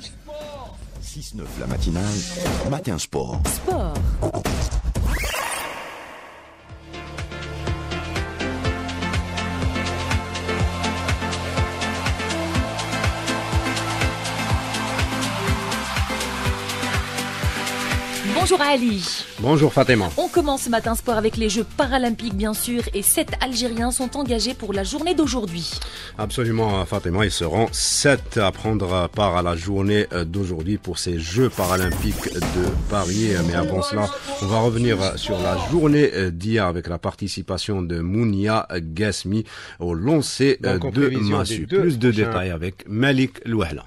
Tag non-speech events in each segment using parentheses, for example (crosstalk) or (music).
sport 6-9 la matinale, matin sport. Sport Bonjour Ali. Bonjour Fatima. On commence ce matin sport avec les Jeux paralympiques bien sûr et sept Algériens sont engagés pour la journée d'aujourd'hui. Absolument Fatima, ils seront sept à prendre part à la journée euh, d'aujourd'hui pour ces Jeux paralympiques de Paris. Mais avant cela, on va revenir euh, sur la journée euh, d'hier avec la participation de Mounia Gasmi au lancer de Massu. Plus de détails avec Malik Louhla.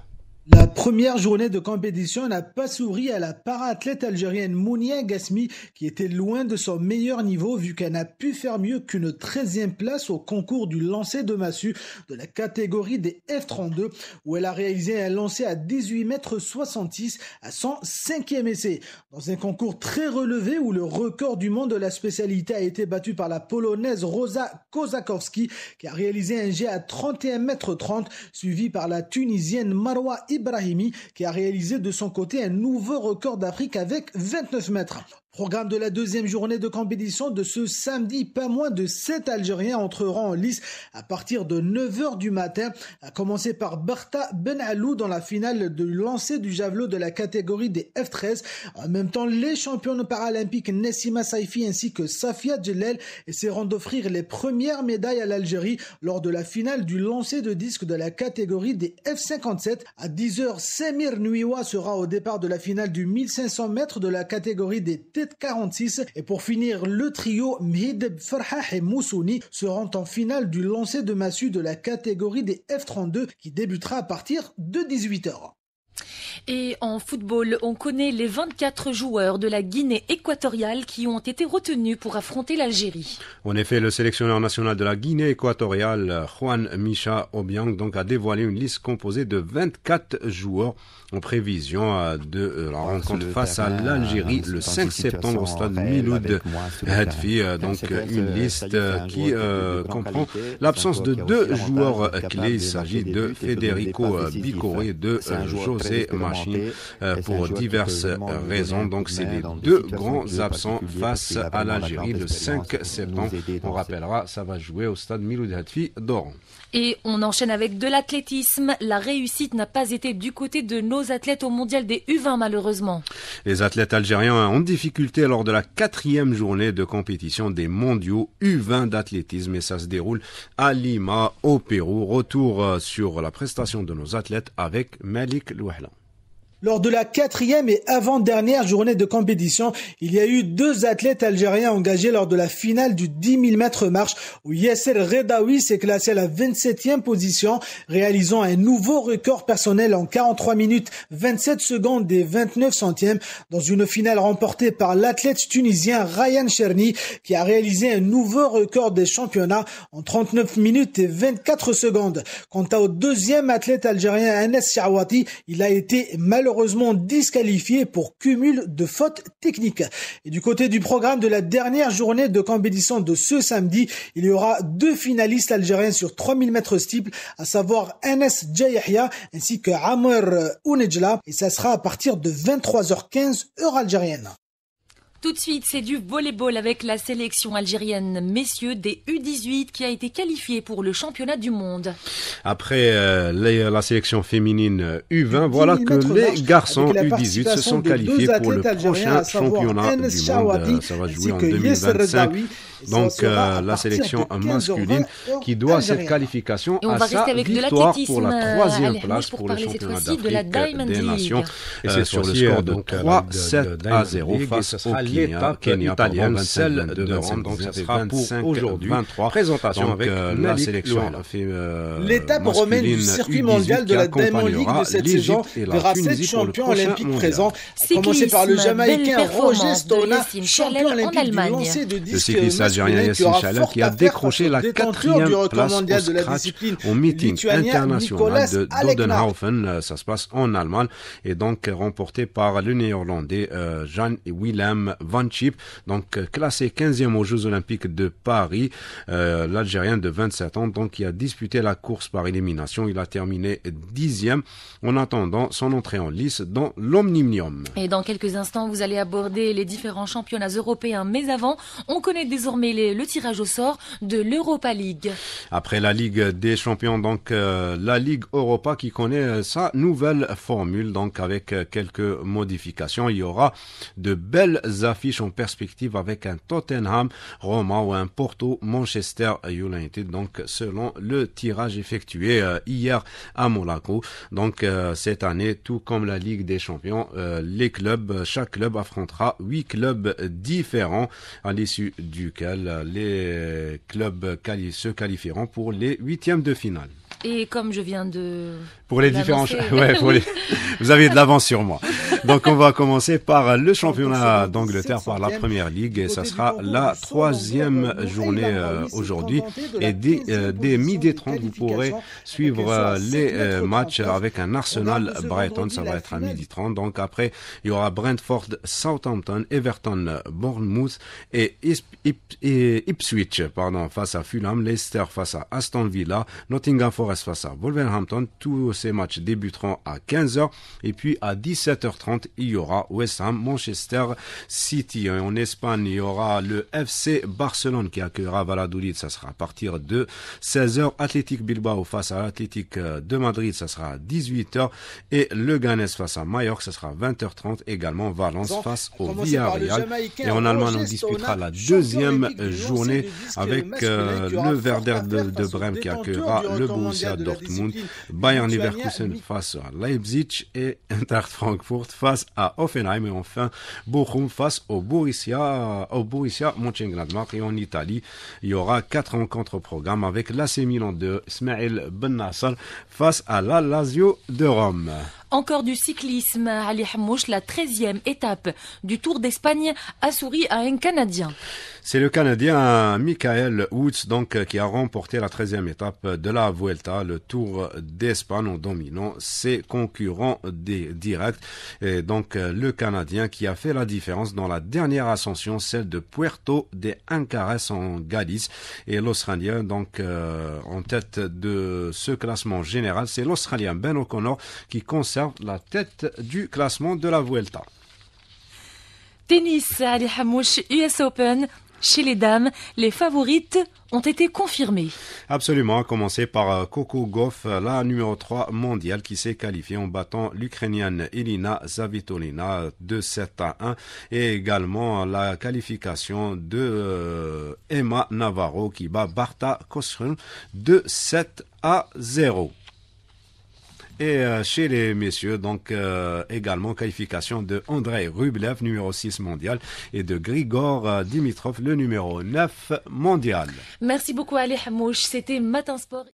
La première journée de compétition n'a pas souri à la para algérienne Mounia Gasmi, qui était loin de son meilleur niveau vu qu'elle n'a pu faire mieux qu'une 13e place au concours du lancer de massue de la catégorie des F32, où elle a réalisé un lancer à 18 m 66 à son cinquième essai. Dans un concours très relevé où le record du monde de la spécialité a été battu par la polonaise Rosa Kozakowski, qui a réalisé un jet à 31 mètres 30, suivi par la tunisienne Marwa Ibrahimi qui a réalisé de son côté un nouveau record d'Afrique avec 29 mètres. Programme de la deuxième journée de compétition de ce samedi, pas moins de 7 Algériens entreront en lice à partir de 9h du matin, à commencer par Bertha Benalou dans la finale de lancer du javelot de la catégorie des F13. En même temps, les championnes paralympiques Nessima Saifi ainsi que Safia Djellel essaieront d'offrir les premières médailles à l'Algérie lors de la finale du lancer de disque de la catégorie des F57. À 10h, Semir Nuiwa sera au départ de la finale du 1500 mètres de la catégorie des T 46 Et pour finir, le trio Mhid Farhah et Moussouni seront en finale du lancer de massue de la catégorie des F32 qui débutera à partir de 18h. Et en football, on connaît les 24 joueurs de la Guinée équatoriale qui ont été retenus pour affronter l'Algérie. En effet, le sélectionneur national de la Guinée équatoriale, Juan Micha Obiang, donc, a dévoilé une liste composée de 24 joueurs en prévision euh, de euh, la rencontre face à l'Algérie le 5 septembre au stade Miloud Hedfi. Euh, donc, une liste qui comprend l'absence de deux joueurs clés. Il s'agit de Federico Bicoré et de José Machado. Euh, pour diverses euh, raisons. Donc, c'est les deux grands absents face à l'Algérie le 5 septembre. On rappellera, ça va jouer au stade Miloud Hatfi d'Oran. Et on enchaîne avec de l'athlétisme. La réussite n'a pas été du côté de nos athlètes au mondial des U20, malheureusement. Les athlètes algériens ont difficulté lors de la quatrième journée de compétition des mondiaux U20 d'athlétisme et ça se déroule à Lima, au Pérou. Retour euh, sur la prestation de nos athlètes avec Malik Louahlan. Lors de la quatrième et avant-dernière journée de compétition, il y a eu deux athlètes algériens engagés lors de la finale du 10 000 mètres marche où Yasser Redaoui s'est classé à la 27e position, réalisant un nouveau record personnel en 43 minutes 27 secondes et 29 centièmes dans une finale remportée par l'athlète tunisien Ryan Cherny qui a réalisé un nouveau record des championnats en 39 minutes et 24 secondes. Quant au deuxième athlète algérien Anes Shawati, il a été mal malheureusement disqualifié pour cumul de fautes techniques. Et du côté du programme de la dernière journée de compétition de ce samedi, il y aura deux finalistes algériens sur 3000 mètres steeple, à savoir Enes Jayahia ainsi que Amr Ounejla, et ça sera à partir de 23h15 heure algérienne. Tout de suite, c'est du volleyball avec la sélection algérienne messieurs des U18 qui a été qualifiée pour le championnat du monde. Après euh, la sélection féminine U20, euh, voilà que les garçons U18 se sont qualifiés pour le prochain championnat du monde. Euh, ça va jouer en 2025. Donc la sélection masculine qui doit cette qualification à sa victoire pour la troisième place pour, le championnat d'Afrique des Nations et c'est sur le score de 3-7 à 0 face au Kenya, italienne, celle de 25, Donc, ça sera pour aujourd'hui. Présentation avec euh, la sélection. Euh, L'étape romaine du circuit mondial de la Diamond ligue de cette saison verra sept champions olympiques présents, commencé par le Jamaïcain Roger Stona, champion olympique du de disque. Le cycliste algérien Yassine Chaleur qui a décroché la quatrième place mondial de la discipline au meeting international de Dodenhaufen. Ça se passe en Allemagne et donc remporté par le néerlandais euh, Jan Willem Van Chip, donc euh, classé 15e aux Jeux Olympiques de Paris. Euh, L'Algérien de 27 ans, donc qui a disputé la course par élimination, il a terminé 10e en attendant son entrée en lice dans l'Omnium. Et dans quelques instants, vous allez aborder les différents championnats européens, mais avant, on connaît désormais le tirage au sort de l'Europa League. Après la Ligue des Champions, donc euh, la Ligue Europa qui connaît sa nouvelle formule, donc avec quelques modifications, il y aura de belles affiche en perspective avec un Tottenham, Roma ou un Porto, Manchester United, donc selon le tirage effectué euh, hier à Monaco. Donc euh, cette année, tout comme la Ligue des Champions, euh, les clubs, chaque club affrontera huit clubs différents à l'issue duquel les clubs se qualifieront pour les huitièmes de finale. Et comme je viens de... Pour les différents... Ouais, (laughs) Vous avez de l'avance sur moi. Donc on va commencer par le championnat d'Angleterre, par la Première Ligue. Euh, et ça sera la troisième journée aujourd'hui. Et dès, euh, midi 30, vous pourrez suivre euh, les matchs avec un Arsenal-Brighton. Ça va être à midi 30. Donc après, il y aura Brentford, Southampton, Everton, Bournemouth et, Ipswich pardon, face à Fulham, Leicester face à Aston Villa, Nottingham Forest face à Wolverhampton. Tous ces matchs débuteront à 15h et puis à 17h30 il y aura West Ham Manchester City. En Espagne il y aura le FC Barcelone qui accueillera Valladolid. Ça sera à partir de 16h. Athletic Bilbao face à l'Athletic de Madrid. Ça sera à 18h et le Ganes face à Mallorca. Ça sera à 20h30 également Valence face au Villarreal. Et en Allemagne on disputera la deuxième journée avec euh, le Verder de, de Brême qui accueillera le Borussia Dortmund, Bayern Leverkusen face à Leipzig et Inter Frankfurt face à Offenheim et enfin Bochum face au Borussia, au Borussia Mönchengladbach et en Italie, il y aura quatre rencontres au programme avec l'AC Milan de Smail Ben face à la Lazio de Rome. Encore du cyclisme. Ali Hamouche, la 13e étape du Tour d'Espagne a souri à un Canadien. C'est le Canadien Michael Woods donc qui a remporté la 13e étape de la Vuelta, le Tour d'Espagne en dominant ses concurrents directs. Et donc le Canadien qui a fait la différence dans la dernière ascension, celle de Puerto de Ancares en Galice. Et l'Australien donc euh, en tête de ce classement général, c'est l'Australien Ben O'Connor qui conserve la tête du classement de la Vuelta. Tennis, à US Open, chez les dames, les favorites ont été confirmées. Absolument, à commencer par euh, Coco Goff, euh, la numéro 3 mondiale qui s'est qualifiée en battant l'Ukrainienne Elina Zavitolina euh, de 7 à 1 et également la qualification de Emma Navarro qui bat Barta Kosrun de 7 à 0. Et euh, chez les messieurs, donc euh, également qualification de Andrei Rublev, numéro 6 mondial, et de Grigor euh, Dimitrov, le numéro 9 mondial. Merci beaucoup Ali Hamouch. c'était Matin Sport.